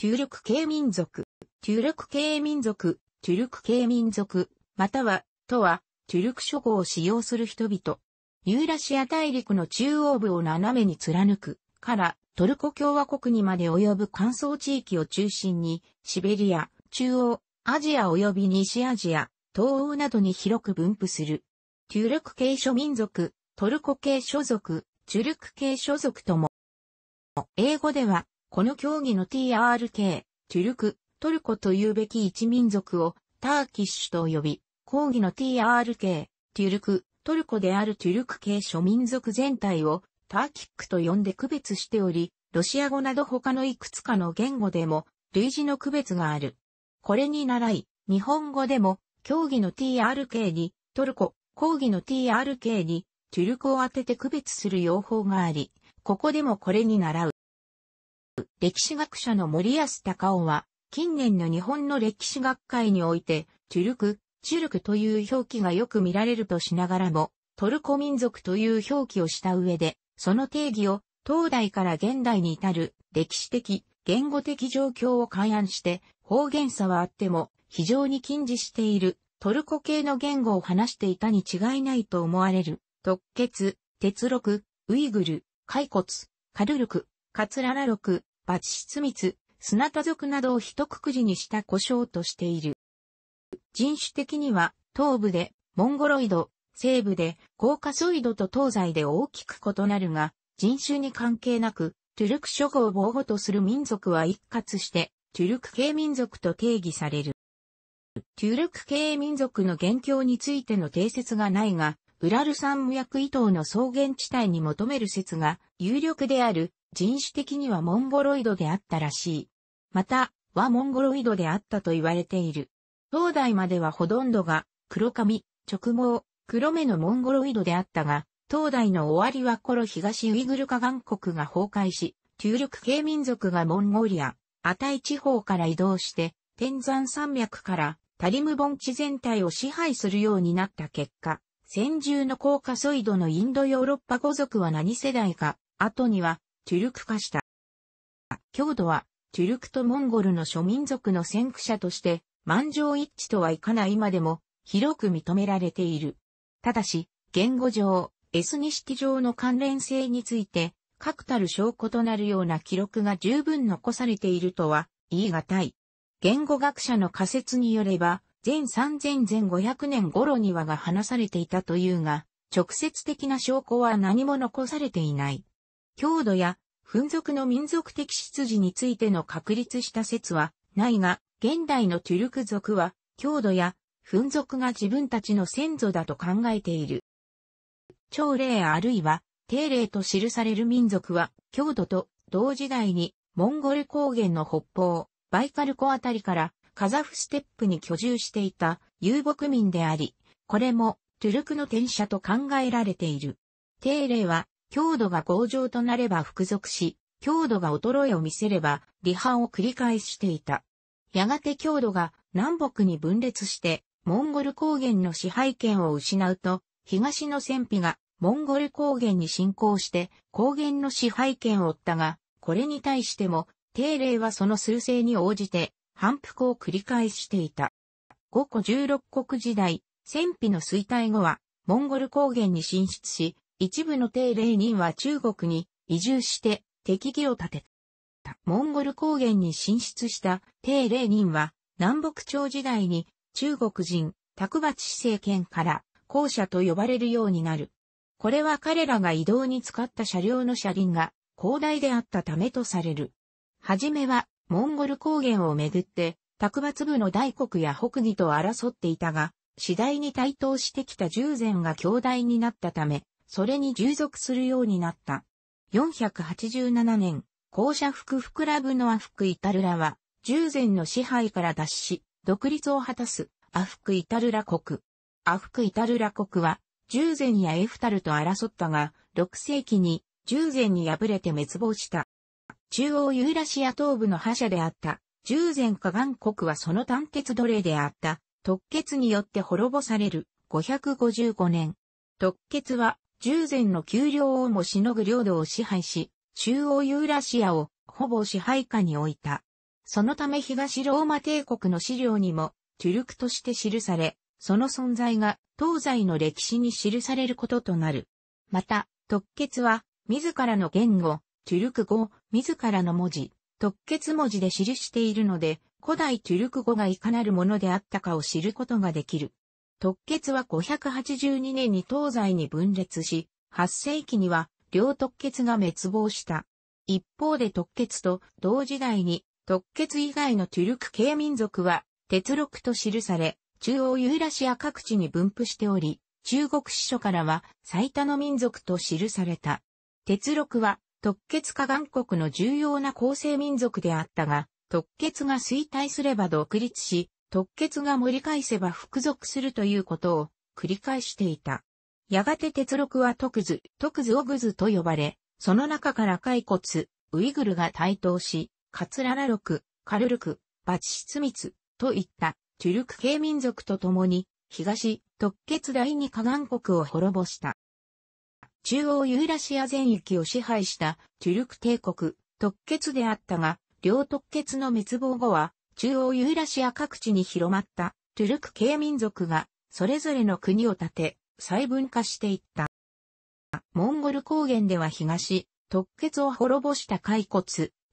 チュールク系民族、チュールク系民族、トゥルク系民族、または、とは、トゥルク諸語を使用する人々。ユーラシア大陸の中央部を斜めに貫く、から、トルコ共和国にまで及ぶ乾燥地域を中心に、シベリア、中央、アジア及び西アジア、東欧などに広く分布する。トゥルク系諸民族、トルコ系諸族、チュルク系諸族とも。英語では、この競技の TRK、トゥルク、トルコというべき一民族をターキッシュと呼び、抗議の TRK、トゥルク、トルコであるトゥルク系諸民族全体をターキックと呼んで区別しており、ロシア語など他のいくつかの言語でも類似の区別がある。これに習い、日本語でも競技の TRK にトルコ、抗議の TRK にトゥルクを当てて区別する用法があり、ここでもこれに習う。歴史学者の森安隆夫は、近年の日本の歴史学会において、チュルク、チュルクという表記がよく見られるとしながらも、トルコ民族という表記をした上で、その定義を東代から現代に至る歴史的、言語的状況を勘案して方言差はあっても非常に近似しているトルコ系の言語を話していたに違いないと思われる特決、鉄録、ウイグル、骸骨、カルルク、カツララ録、バチシツミツ、スナタ族などを一括りにした故障としている。人種的には、東部でモンゴロイド、西部でコーカソイドと東西で大きく異なるが、人種に関係なく、トゥルク諸語を防護とする民族は一括して、トゥルク系民族と定義される。トゥルク系民族の元凶についての定説がないが、ウラル山無以伊東の草原地帯に求める説が有力である人種的にはモンゴロイドであったらしい。また、はモンゴロイドであったと言われている。東大まではほとんどが黒髪、直毛、黒目のモンゴロイドであったが、東大の終わりは頃東ウイグル化岩国が崩壊し、旧力系民族がモンゴリア、アタイ地方から移動して、天山山脈からタリム盆地全体を支配するようになった結果、先住のコーカソイドのインドヨーロッパ語族は何世代か、後にはトゥルク化した。郷土はトゥルクとモンゴルの諸民族の先駆者として、満場一致とはいかないまでも広く認められている。ただし、言語上、エスニシティ上の関連性について、確たる証拠となるような記録が十分残されているとは言い難い。言語学者の仮説によれば、前3000-1500年頃にはが話されていたというが、直接的な証拠は何も残されていない。郷土や、噴族の民族的出自についての確立した説は、ないが、現代のトゥルク族は、郷土や、噴族が自分たちの先祖だと考えている。朝礼あるいは、定礼と記される民族は、郷土と同時代に、モンゴル高原の北方、バイカル湖あたりから、カザフステップに居住していた遊牧民であり、これもトゥルクの転写と考えられている。定例は、強度が強情となれば服属し、強度が衰えを見せれば、離反を繰り返していた。やがて強度が南北に分裂して、モンゴル高原の支配権を失うと、東の戦費がモンゴル高原に侵攻して高原の支配権を負ったが、これに対しても、定例はその数勢に応じて反復を繰り返していた。五個16国時代、戦費の衰退後は、モンゴル高原に進出し、一部の定霊人は中国に移住して敵義を立てた。モンゴル高原に進出した定霊人は、南北朝時代に中国人、卓伐政権から校舎と呼ばれるようになる。これは彼らが移動に使った車両の車輪が広大であったためとされる。はじめはモンゴル高原をめぐって、卓抜部の大国や北義と争っていたが、次第に台頭してきた従前が強大になったため、それに従属するようになった。487年、公社福福ラブのアフクイタルラは、従前の支配から脱し、独立を果たす、アフクイタルラ国。アフクイタルラ国は、従前やエフタルと争ったが、6世紀に、従前に敗れて滅亡した。中央ユーラシア東部の覇者であった、従前下岸国はその単血奴隷であった、特決によって滅ぼされる、555年。特決は、従前の丘陵をもしのぐ領土を支配し、中央ユーラシアを、ほぼ支配下に置いた。そのため東ローマ帝国の資料にも、トゥルクとして記され、その存在が東西の歴史に記されることとなる。また、特決は、自らの言語、トゥルク語自らの文字、特決文字で記しているので、古代トゥルク語がいかなるものであったかを知ることができる。特決は582年に東西に分裂し、8世紀には両特決が滅亡した。一方で特決と同時代に特決以外のトゥルク系民族は鉄録と記され、中央ユーラシア各地に分布しており、中国史書からは最多の民族と記された。鉄録は特血化岩国の重要な構成民族であったが、特血が衰退すれば独立し、特血が盛り返せば服属するということを繰り返していた。やがて鉄録は特図、特図オグズと呼ばれ、その中から骸骨、ウイグルが台頭し、カツララ録、カルルク、バチシツミツ、といった、トゥルク系民族と共に、東、特血第二河岸国を滅ぼした。中央ユーラシア全域を支配したトゥルク帝国、特決であったが、両特決の滅亡後は、中央ユーラシア各地に広まったトゥルク系民族が、それぞれの国を建て、細分化していった。モンゴル高原では東、特決を滅ぼした海骨、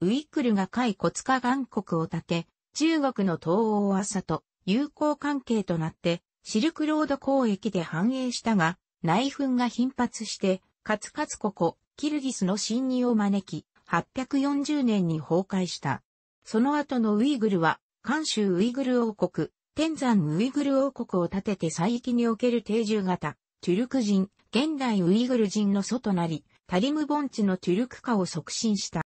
ウイクルが海骨化岩国を建て、中国の東欧朝と友好関係となって、シルクロード交易で繁栄したが、内紛が頻発して、カツカツここ、キルギスの侵入を招き、840年に崩壊した。その後のウイグルは、関州ウイグル王国、天山ウイグル王国を建てて最域における定住型、トゥルク人、現代ウイグル人の祖となり、タリム盆地のトゥルク化を促進した。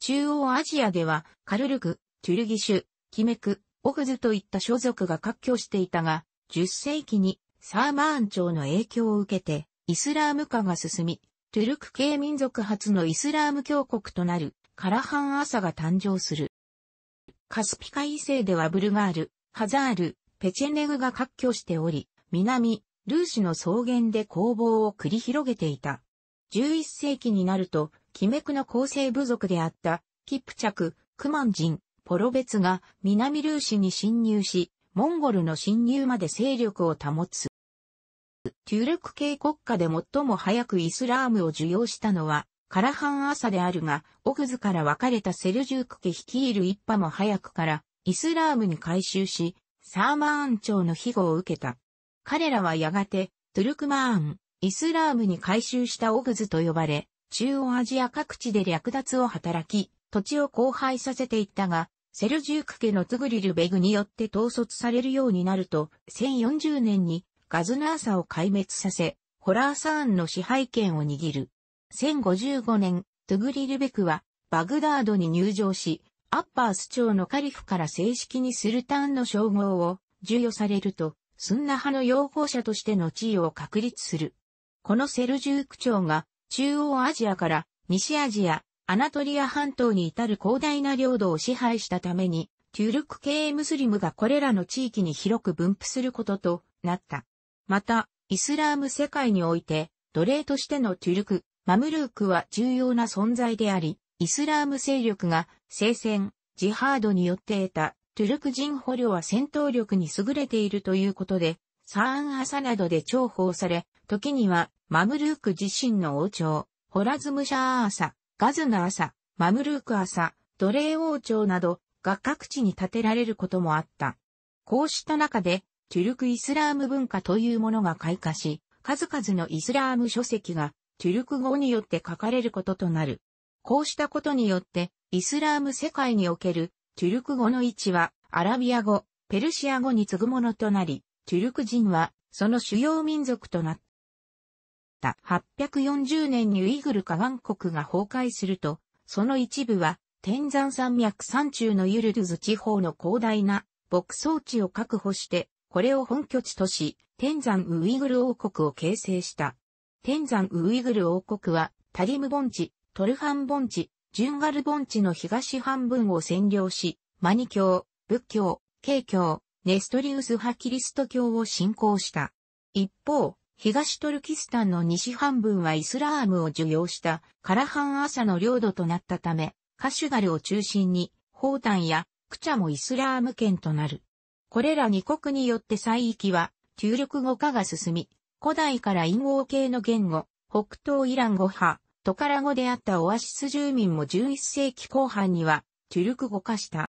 中央アジアでは、カルルク、トゥルギシュ、キメク、オグズといった所属が割拠していたが、10世紀にサーマーン朝の影響を受けて、イスラーム化が進み、トゥルク系民族初のイスラーム教国となる、カラハン朝が誕生する。カスピ海西ではブルガール、ハザール、ペチェネグが割拠しており、南、ルーシの草原で攻防を繰り広げていた。11世紀になると、キメクの構成部族であった、キプチャク、クマン人、ポロベツが南ルーシに侵入し、モンゴルの侵入まで勢力を保つ。トゥルク系国家で最も早くイスラームを受容したのは、カラハン朝であるが、オグズから分かれたセルジューク家率いる一派も早くから、イスラームに改宗し、サーマーン朝の庇護を受けた。彼らはやがて、トゥルクマーン、イスラームに改宗したオグズと呼ばれ、中央アジア各地で略奪を働き、土地を荒廃させていったが、セルジューク家のツグリルベグによって統率されるようになると、1040年にガズナーサを壊滅させ、ホラーサーンの支配権を握る。1055年、トゥグリルベクは、バグダードに入城し、アッパース朝のカリフから正式にスルタンの称号を授与されると、スンナ派の擁護者としての地位を確立する。このセルジューク朝が、中央アジアから西アジア、アナトリア半島に至る広大な領土を支配したために、トゥルク系ムスリムがこれらの地域に広く分布することとなった。また、イスラーム世界において、奴隷としてのトゥルク、マムルークは重要な存在であり、イスラーム勢力が聖戦、ジハードによって得たトゥルク人捕虜は戦闘力に優れているということで、サーンアサなどで重宝され、時にはマムルーク自身の王朝、ホラズムシャーアサ、ガズナアサ、マムルークアサ、奴隷王朝などが各地に建てられることもあった。こうした中でトゥルク・イスラーム文化というものが開花し、数々のイスラーム書籍がトゥルク語によって書かれることとなる。こうしたことによって、イスラーム世界におけるトゥルク語の位置はアラビア語、ペルシア語に次ぐものとなり、トゥルク人はその主要民族となった。840年にウイグル河岸国が崩壊すると、その一部は天山山脈山中のユルドゥズ地方の広大な牧草地を確保してこれを本拠地とし、天山ウイグル王国を形成した。天山ウイグル王国は、タリム盆地、トルファン盆地、ジュンガル盆地の東半分を占領し、マニ教、仏教、慶教、ネストリウス派キリスト教を信仰した。一方、東トルキスタンの西半分はイスラームを受容したカラハン朝の領土となったため、カシュガルを中心に、ホータンやクチャもイスラーム圏となる。これら二国によって西域は、中力語化が進み、古代から陰王系の言語、北東イラン語派、トカラ語であったオアシス住民も11世紀後半には、トゥルク語化した。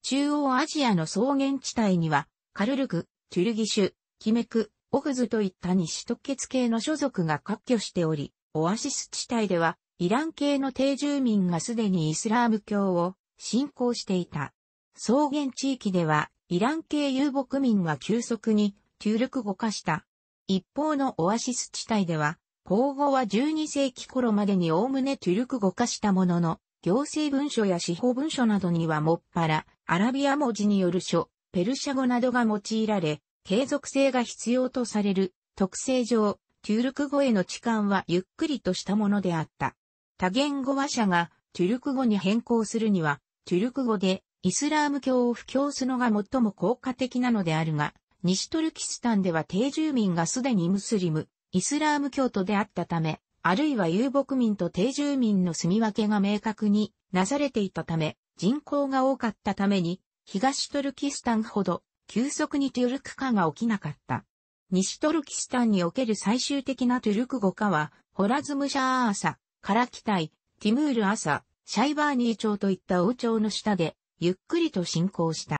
中央アジアの草原地帯には、カルルク、チュルギシュ、キメク、オフズといった西特血系の所属が割拠しており、オアシス地帯では、イラン系の定住民がすでにイスラーム教を信仰していた。草原地域では、イラン系遊牧民が急速にル力語化した。一方のオアシス地帯では、皇語は12世紀頃までに概ねトゥルク語化したものの、行政文書や司法文書などにはもっぱら、アラビア文字による書、ペルシャ語などが用いられ、継続性が必要とされる、特性上、トゥルク語への置換はゆっくりとしたものであった。多言語話者がトゥルク語に変更するには、トゥルク語でイスラーム教を布教すのが最も効果的なのであるが、西トルキスタンでは定住民がすでにムスリム、イスラーム教徒であったため、あるいは遊牧民と定住民の住み分けが明確になされていたため、人口が多かったために、東トルキスタンほど急速にトゥルク化が起きなかった。西トルキスタンにおける最終的なトゥルク語化は、ホラズムシャーアーサ、カラキタイ、ティムールアサ、シャイバーニー朝といった王朝の下でゆっくりと進行した。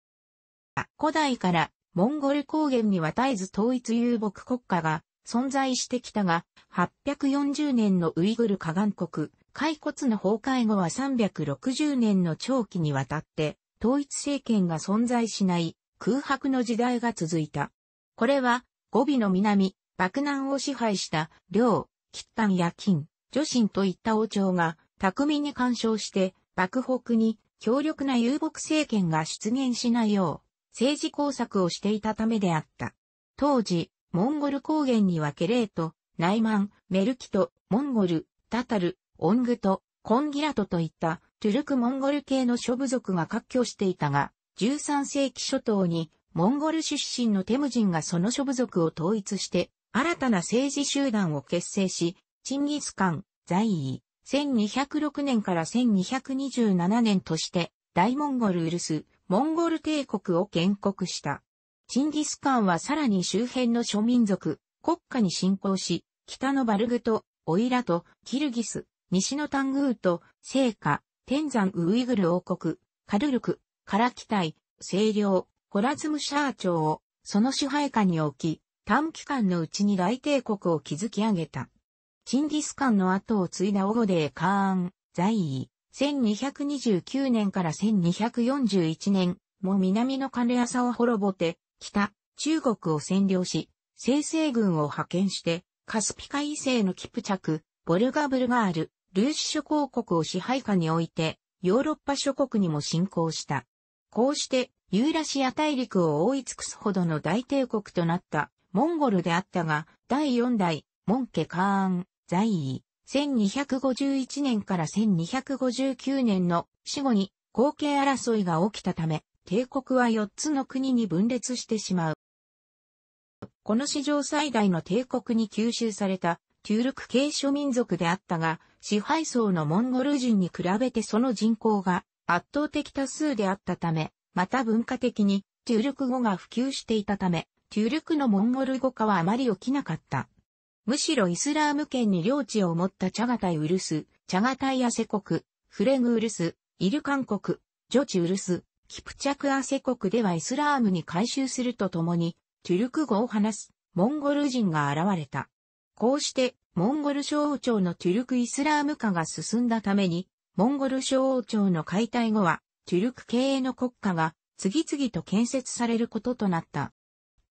古代からモンゴル高原には絶えず統一遊牧国家が存在してきたが、840年のウイグル河岸国、開骨の崩壊後は360年の長期にわたって、統一政権が存在しない空白の時代が続いた。これは、語尾の南、爆南を支配した、領、吉丹や金、女神といった王朝が、巧みに干渉して、爆北に強力な遊牧政権が出現しないよう、政治工作をしていたためであった。当時、モンゴル高原にはケレート、ナイマン、メルキト、モンゴル、タタル、オングト、コンギラトといったトゥルクモンゴル系の諸部族が割拠していたが、13世紀初頭にモンゴル出身のテムジンがその諸部族を統一して、新たな政治集団を結成し、チンギスカン、在位、1206年から1227年として、大モンゴルウルス、モンゴル帝国を建国した。チンギスカンはさらに周辺の諸民族、国家に侵攻し、北のバルグと、オイラと、キルギス、西のタングーと、聖火、天山ウイグル王国、カルルク、カラキタイ、聖領、コラズムシャー朝を、その支配下に置き、短期間のうちに大帝国を築き上げた。チンギスカンの後を継いだオゴデー・カーン、在位、1229年から1241年、も南のカレアサを滅ぼて、北、中国を占領し、生成軍を派遣して、カスピ海星のキプチャク、ボルガブルガール、ルーシ諸公国を支配下に置いて、ヨーロッパ諸国にも侵攻した。こうして、ユーラシア大陸を覆い尽くすほどの大帝国となった、モンゴルであったが、第四代、モンケカーン、在位、1251年から1259年の死後に後継争いが起きたため、帝国は4つの国に分裂してしまう。この史上最大の帝国に吸収された、中力ールク系諸民族であったが、支配層のモンゴル人に比べてその人口が圧倒的多数であったため、また文化的に中力ールク語が普及していたため、中力ールクのモンゴル語化はあまり起きなかった。むしろイスラーム圏に領地を持ったチャガタイウルス、チャガタイアセ国、フレグウルス、イルカン国、ジョチウルス、キプチャクアセ国ではイスラームに改修するとともに、トゥルク語を話すモンゴル人が現れた。こうして、モンゴル小王朝のトゥルクイスラーム化が進んだために、モンゴル小王朝の解体後は、トゥルク経営の国家が次々と建設されることとなった。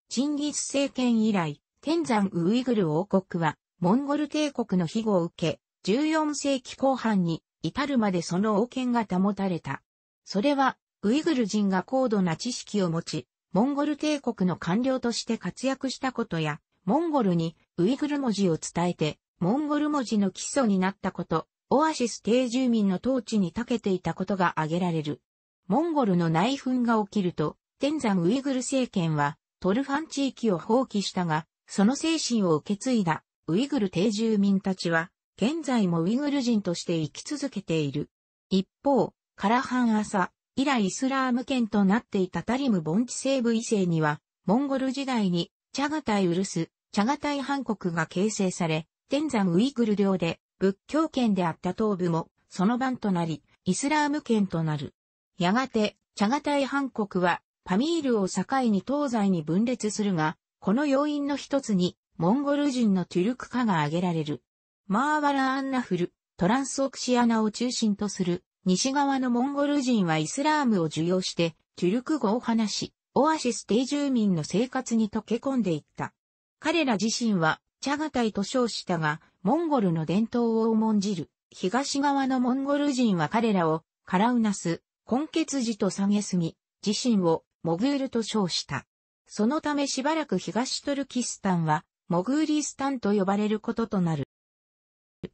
チンギス政権以来、天山ウイグル王国は、モンゴル帝国の庇護を受け、14世紀後半に至るまでその王権が保たれた。それは、ウイグル人が高度な知識を持ち、モンゴル帝国の官僚として活躍したことや、モンゴルにウイグル文字を伝えて、モンゴル文字の基礎になったこと、オアシス定住民の統治に長けていたことが挙げられる。モンゴルの内紛が起きると、天山ウイグル政権はトルファン地域を放棄したが、その精神を受け継いだウイグル定住民たちは、現在もウイグル人として生き続けている。一方、カラハン朝、以来イスラーム圏となっていたタリム盆地西部以西には、モンゴル時代にチャガタイウルス、チャガタイン国が形成され、天山ウイグル領で仏教圏であった東部もその番となり、イスラーム圏となる。やがて、チャガタイン国はパミールを境に東西に分裂するが、この要因の一つに、モンゴル人のトゥルク化が挙げられる。マーワラアンナフル、トランスオクシアナを中心とする、西側のモンゴル人はイスラームを受容して、トゥルク語を話し、オアシス定住民の生活に溶け込んでいった。彼ら自身は、チャガタイと称したが、モンゴルの伝統を重んじる。東側のモンゴル人は彼らを、カラウナス、根血寺と下げすぎ、自身を、モグールと称した。そのためしばらく東トルキスタンは、モグーリスタンと呼ばれることとなる。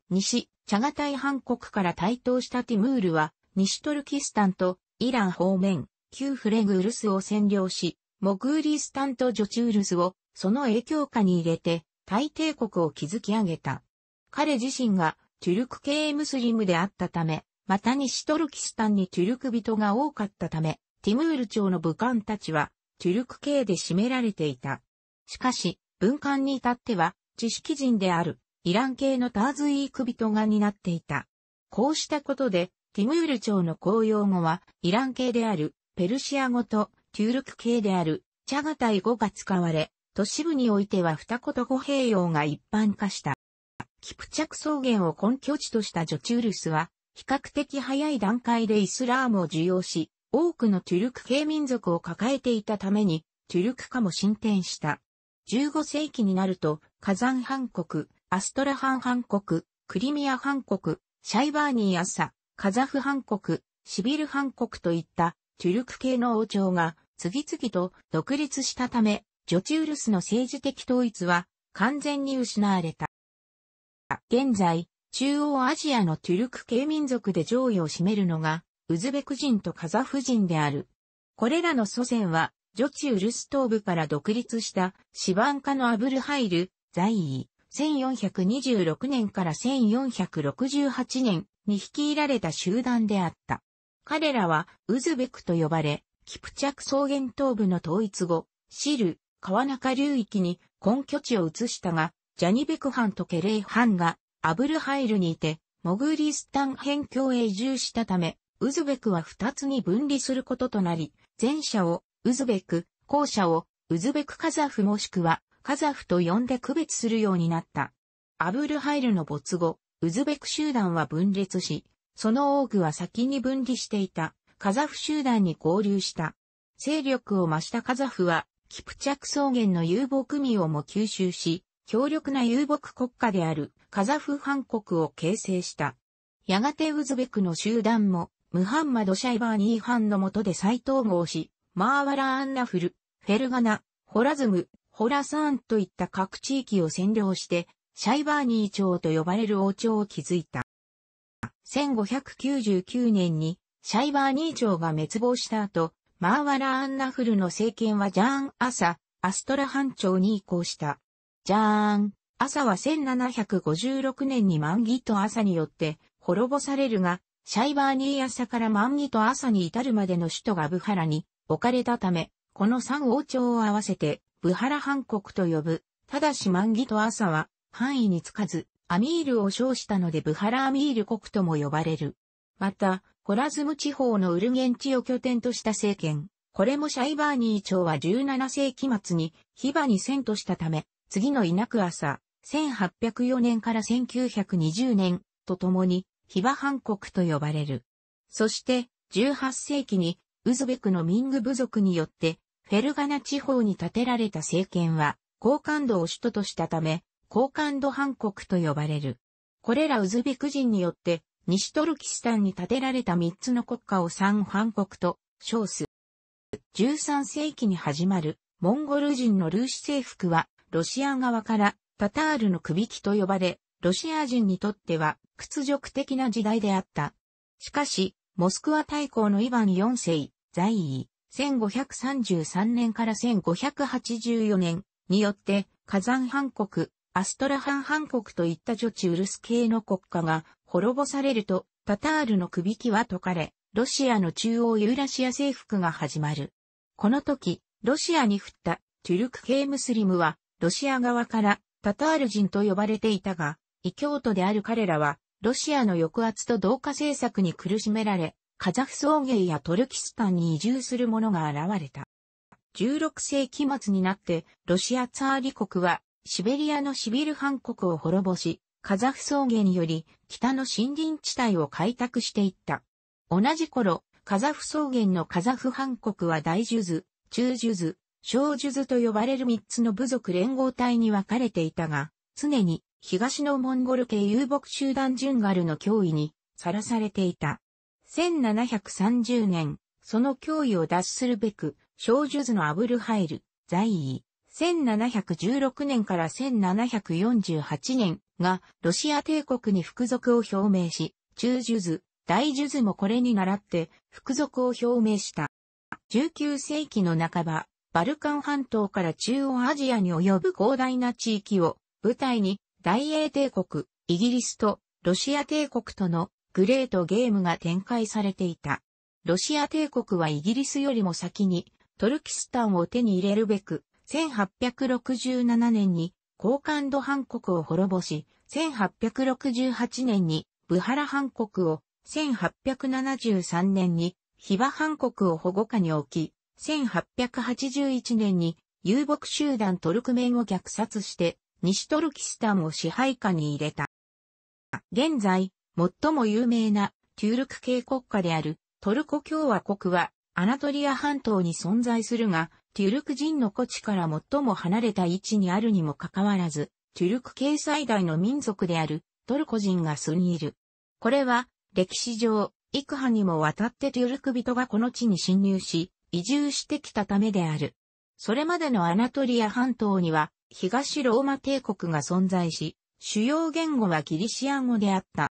西、チャガタイ半国から台頭したティムールは、西トルキスタンとイラン方面、旧フレグウルスを占領し、モグーリスタンとジョチュールスをその影響下に入れて、大帝国を築き上げた。彼自身がトゥルク系ムスリムであったため、また西トルキスタンにトゥルク人が多かったため、ティムール朝の武官たちはチュルク系で占められていた。しかし、文官に至っては、知識人である、イラン系のターズイーク人が担っていた。こうしたことで、ティムール朝の公用語は、イラン系である、ペルシア語と、チュルク系である、チャガタイ語が使われ、都市部においては二言語併用が一般化した。キプチャク草原を根拠地としたジョチュールスは、比較的早い段階でイスラームを受容し、多くのトゥルク系民族を抱えていたために、トゥルク化も進展した。15世紀になると、火山藩国、アストラハン藩国、クリミア藩国、シャイバーニーアサ、カザフ藩国、シビル藩国といったトゥルク系の王朝が次々と独立したため、ジョチュールスの政治的統一は完全に失われた。現在、中央アジアのトゥルク系民族で上位を占めるのがウズベク人とカザフ人である。これらの祖先は、ジョチウルス東部から独立したシバンカのアブルハイル、在位、1426年から1468年に率いられた集団であった。彼らはウズベクと呼ばれ、キプチャク草原東部の統一後、シル、川中流域に根拠地を移したが、ジャニベク藩とケレイ藩がアブルハイルにいて、モグーリスタン辺境へ移住したため、ウズベクは二つに分離することとなり、前者をウズベク、後者をウズベクカザフもしくはカザフと呼んで区別するようになった。アブルハイルの没後、ウズベク集団は分裂し、その多くは先に分離していたカザフ集団に合流した。勢力を増したカザフは、キプチャク草原の遊牧民をも吸収し、強力な遊牧国家であるカザフ藩国を形成した。やがてウズベクの集団もムハンマド・シャイバーニー・ハンの下で再統合し、マーワラアンナフル、フェルガナ、ホラズム、ホラサーンといった各地域を占領して、シャイバーニー朝と呼ばれる王朝を築いた。1599年にシャイバーニー朝が滅亡した後、マーワラアンナフルの政権はジャーン・アサ、アストラハン朝に移行した。ジャーン、アサは1756年にマンギット・アサによって滅ぼされるが、シャイバーニー朝から万儀と朝に至るまでの首都がブハラに置かれたため、この三王朝を合わせて、ブハラ藩国と呼ぶ。ただし万儀と朝は、範囲につかず、アミールを称したのでブハラアミール国とも呼ばれる。また、コラズム地方のウルゲン地を拠点とした政権。これもシャイバーニー朝は17世紀末に、ヒバに遷都したため、次のイナク朝、1804年から1920年とともに、ヒバハン国と呼ばれる。そして、18世紀に、ウズベクのミング部族によって、フェルガナ地方に建てられた政権は、高感度を首都としたため、高感度ハン国と呼ばれる。これらウズベク人によって、西トルキスタンに建てられた3つの国家を3ハン国と称す。13世紀に始まる、モンゴル人のルーシ征服は、ロシア側から、タタールの首輝と呼ばれ、ロシア人にとっては、屈辱的な時代であった。しかし、モスクワ大公のイヴァン4世、在位、1533年から1584年によって、火山半国、アストラハン半国といった女地ウルス系の国家が滅ぼされると、タタールの首輝は解かれ、ロシアの中央ユーラシア征服が始まる。この時、ロシアに降ったトゥルク系ムスリムは、ロシア側からタタール人と呼ばれていたが、異教徒である彼らは、ロシアの抑圧と同化政策に苦しめられ、カザフ草原やトルキスタンに移住する者が現れた。16世紀末になって、ロシアツァーリ国は、シベリアのシビル藩国を滅ぼし、カザフ草原より北の森林地帯を開拓していった。同じ頃、カザフ草原のカザフ藩国は大ジュズ、中ジュズ、小ジュズと呼ばれる3つの部族連合体に分かれていたが、常に東のモンゴル系遊牧集団ジュンガルの脅威にさらされていた。1730年、その脅威を脱するべく、少女図のアブルハイル、在位、1716年から1748年がロシア帝国に服属を表明し、中ジュズ、大ジュズもこれに倣って服属を表明した。19世紀の半ば、バルカン半島から中央アジアに及ぶ広大な地域を舞台に大英帝国、イギリスとロシア帝国とのグレートゲームが展開されていた。ロシア帝国はイギリスよりも先にトルキスタンを手に入れるべく、1867年に高感度半国を滅ぼし、1868年にブハラ半国を、1873年にヒバ半国を保護下に置き、1881年に遊牧集団トルクメンを虐殺して、西トルキスタンを支配下に入れた。現在、最も有名なトゥルク系国家であるトルコ共和国はアナトリア半島に存在するが、トゥルク人の古地から最も離れた位置にあるにもかかわらず、トゥルク系最大の民族であるトルコ人が住にいる。これは歴史上、幾波にもわたってトゥルク人がこの地に侵入し、移住してきたためである。それまでのアナトリア半島には東ローマ帝国が存在し、主要言語はギリシア語であった。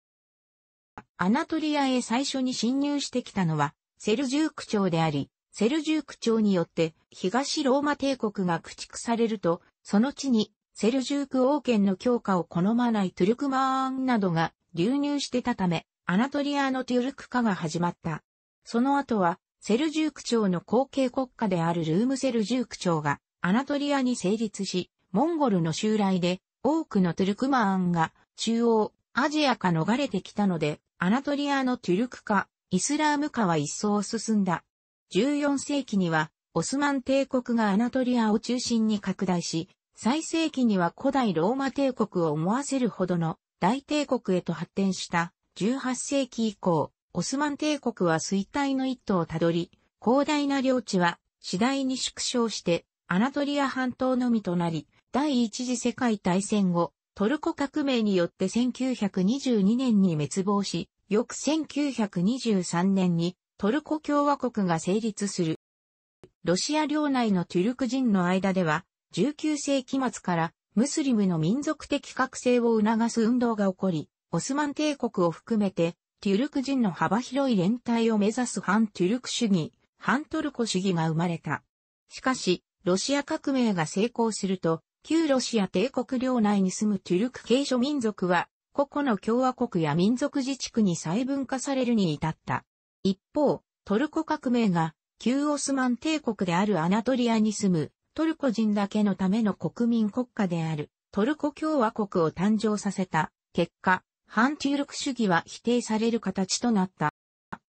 アナトリアへ最初に侵入してきたのは、セルジューク朝であり、セルジューク朝によって東ローマ帝国が駆逐されると、その地にセルジューク王権の強化を好まないトゥルクマーンなどが流入してたため、アナトリアのトゥルク化が始まった。その後は、セルジューク朝の後継国家であるルームセルジューク朝がアナトリアに成立し、モンゴルの襲来で多くのトゥルクマーンが中央アジアか逃れてきたので、アナトリアのトゥルク化、イスラーム化は一層進んだ。14世紀にはオスマン帝国がアナトリアを中心に拡大し、最盛期には古代ローマ帝国を思わせるほどの大帝国へと発展した18世紀以降、オスマン帝国は衰退の一途をたどり、広大な領地は次第に縮小してアナトリア半島のみとなり、第一次世界大戦後、トルコ革命によって1922年に滅亡し、翌1923年にトルコ共和国が成立する。ロシア領内のトゥルク人の間では、19世紀末からムスリムの民族的覚醒を促す運動が起こり、オスマン帝国を含めて、トゥルク人の幅広い連帯を目指す反トゥルク主義、反トルコ主義が生まれた。しかし、ロシア革命が成功すると、旧ロシア帝国領内に住むトゥルク系諸民族は、個々の共和国や民族自治区に細分化されるに至った。一方、トルコ革命が、旧オスマン帝国であるアナトリアに住む、トルコ人だけのための国民国家である、トルコ共和国を誕生させた、結果、反トゥルク主義は否定される形となった。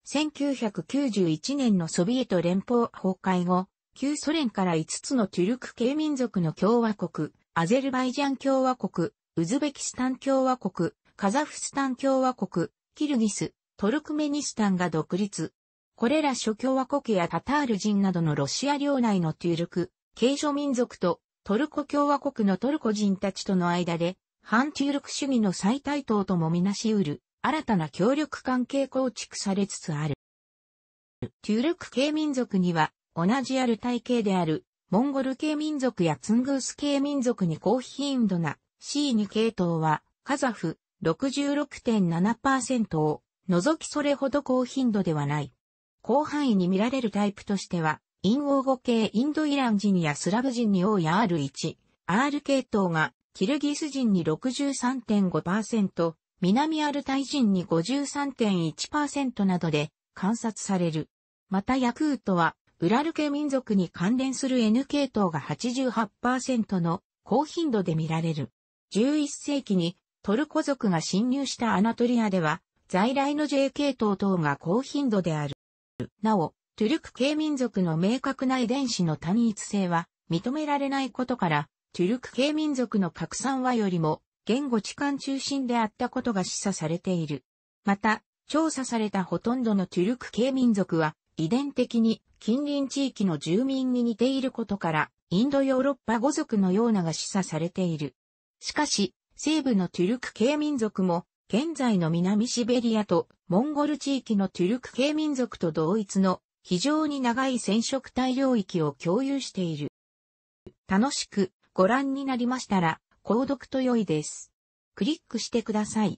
1991年のソビエト連邦崩壊後、旧ソ連から5つのトゥルク系民族の共和国、アゼルバイジャン共和国、ウズベキスタン共和国、カザフスタン共和国、キルギス、トルクメニスタンが独立。これら諸共和国やタタール人などのロシア領内のトゥルク、系諸民族とトルコ共和国のトルコ人たちとの間で、反トゥルク主義の再台頭ともみなし得る、新たな協力関係構築されつつある。トゥルク系民族には、同じアルタイ系である、モンゴル系民族やツングース系民族に高頻度な C2 系統は、カザフ66.7%を除きそれほど高頻度ではない。広範囲に見られるタイプとしては、陰ー語系インドイラン人やスラブ人に多い R1、R 系統が、キルギス人に63.5%、南アルタイ人に53.1%などで観察される。またヤクートはウラルケ民族に関連する N 系統が88%の高頻度で見られる。11世紀にトルコ族が侵入したアナトリアでは、在来の J 系統等が高頻度である。なお、トゥルク系民族の明確な遺伝子の単一性は認められないことから、トゥルク系民族の拡散はよりも言語置換中心であったことが示唆されている。また、調査されたほとんどのトゥルク系民族は遺伝的に近隣地域の住民に似ていることから、インドヨーロッパ語族のようなが示唆されている。しかし、西部のトゥルク系民族も、現在の南シベリアとモンゴル地域のトゥルク系民族と同一の非常に長い染色体領域を共有している。楽しくご覧になりましたら、購読と良いです。クリックしてください。